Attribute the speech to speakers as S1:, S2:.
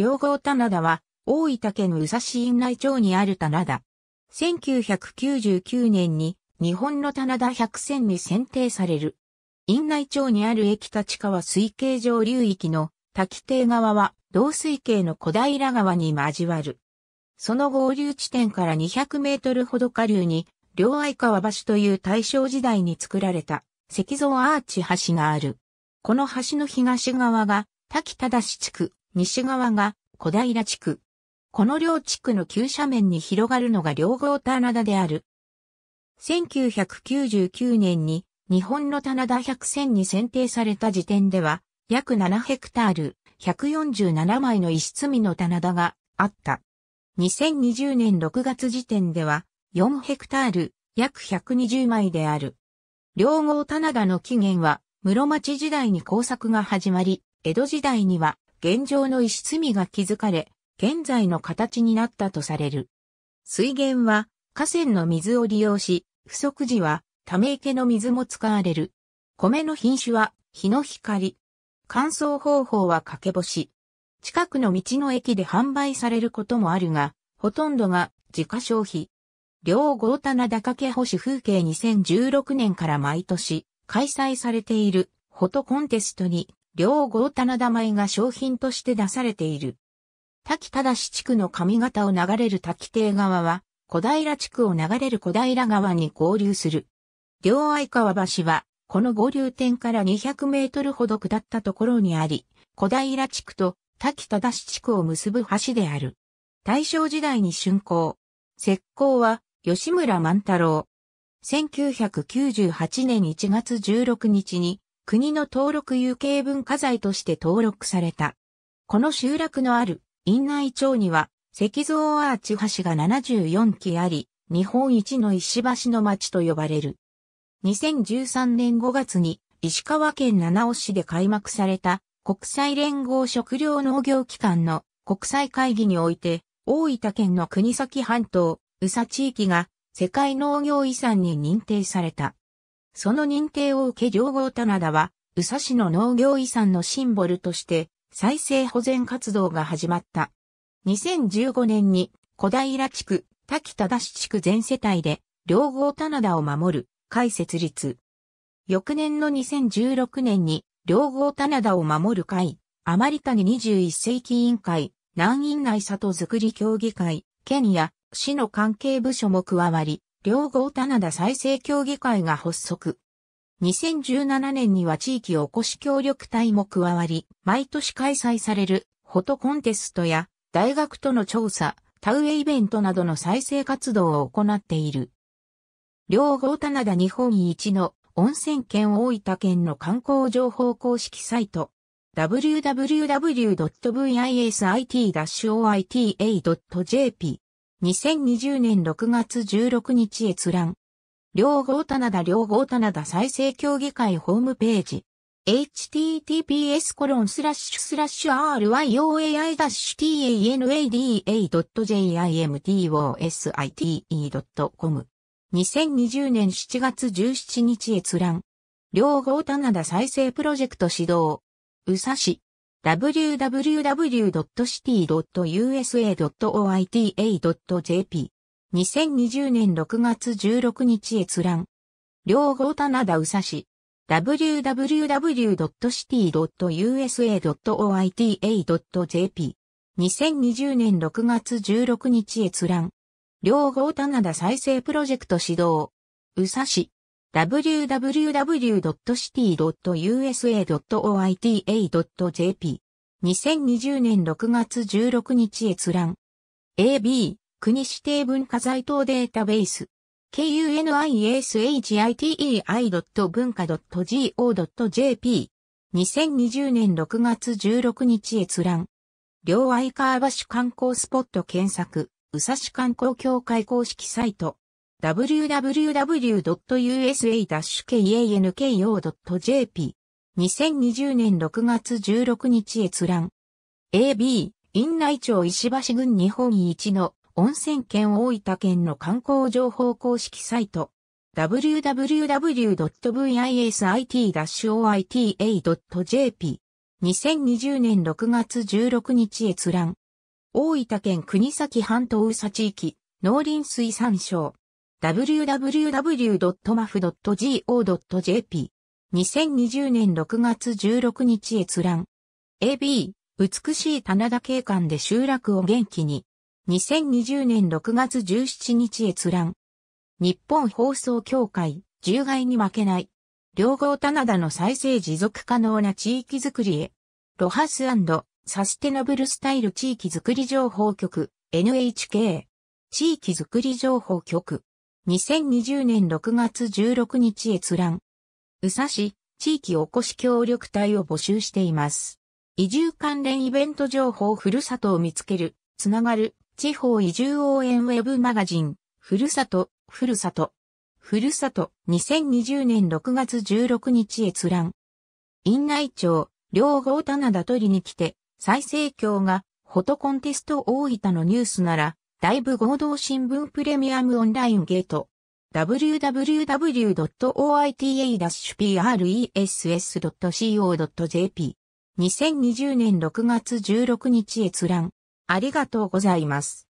S1: 両郷棚田は、大分県宇佐市院内町にある棚田。1999年に日本の棚田百選に選定される。院内町にある駅立川水系上流域の滝堤川は同水系の小平川に交わる。その合流地点から200メートルほど下流に、両愛川橋という大正時代に作られた石像アーチ橋がある。この橋の東側が滝正地区西側が小平地区。この両地区の急斜面に広がるのが両郷棚田である。1999年に日本の棚田百選に選定された時点では、約7ヘクタール、147枚の石積みの棚田があった。2020年6月時点では、4ヘクタール、約120枚である。両郷棚田の起源は、室町時代に工作が始まり、江戸時代には現状の石積みが築かれ、現在の形になったとされる。水源は河川の水を利用し、不足時はため池の水も使われる。米の品種は日の光。乾燥方法は掛け干し。近くの道の駅で販売されることもあるが、ほとんどが自家消費。両豪棚高家保守風景2016年から毎年開催されているフォトコンテストに両豪棚田米が商品として出されている。滝忠地区の上方を流れる滝亭川は、小平地区を流れる小平川に合流する。両相川橋は、この合流点から200メートルほど下ったところにあり、小平地区と滝忠地区を結ぶ橋である。大正時代に竣工。石膏は、吉村万太郎。1998年1月16日に、国の登録有形文化財として登録された。この集落のある院内町には石像アーチ橋が74基あり、日本一の石橋の町と呼ばれる。2013年5月に石川県七尾市で開幕された国際連合食料農業機関の国際会議において大分県の国東半島、宇佐地域が世界農業遺産に認定された。その認定を受け両郷棚田は、宇佐市の農業遺産のシンボルとして、再生保全活動が始まった。2015年に、小平地区、滝市地区全世帯で、両郷棚田を守る、会設立。翌年の2016年に、両郷棚田を守る会、あまり谷21世紀委員会、南院内里づくり協議会、県や市の関係部署も加わり、両郷棚田再生協議会が発足。2017年には地域おこし協力隊も加わり、毎年開催されるフォトコンテストや大学との調査、田植えイベントなどの再生活動を行っている。両郷棚田日本一の温泉県大分県の観光情報公式サイト www.visit-oita.jp 2020年6月16日閲覧。両郷棚田両郷棚田再生協議会ホームページ。https コロンスラッシュスラッシュ ryoai-tanada.jimtosite.com 2020年7月17日閲覧。両郷棚田再生プロジェクト指導。宇佐市。www.city.usa.oita.jp。2020年6月16日閲覧。両郷棚田宇佐市。www.city.usa.oita.jp。2020年6月16日閲覧。両郷棚田再生プロジェクト指導。宇佐市。www.city.usa.oita.jp。2020年6月16日閲覧。AB、国指定文化財等データベース。kunishite 文化 .go.jp。2020年6月16日閲覧。両愛川橋観光スポット検索、宇佐市観光協会公式サイト。www.usa-kanko.jp。2020年6月16日閲覧。AB、院内町石橋郡日本一の温泉県大分県の観光情報公式サイト。www.visit-oita.jp。2020年6月16日閲覧。大分県国崎半島宇佐地域、農林水産省。www.maf.go.jp。2020年6月16日閲覧。AB、美しい棚田景観で集落を元気に。2020年6月17日閲覧。日本放送協会、獣害に負けない。両郷棚田の再生持続可能な地域づくりへ。ロハスサステナブルスタイル地域づくり情報局、NHK。地域づくり情報局。2020年6月16日閲覧。宇佐市地域おこし協力隊を募集しています。移住関連イベント情報ふるさとを見つける、つながる、地方移住応援ウェブマガジン、ふるさと、ふるさと。ふるさと、2020年6月16日閲覧。院内庁、両郷棚田取りに来て、再生協が、フォトコンテスト大分のニュースなら、ライブ合同新聞プレミアムオンラインゲート。www.oita-press.co.jp。2020年6月16日閲覧。ありがとうございます。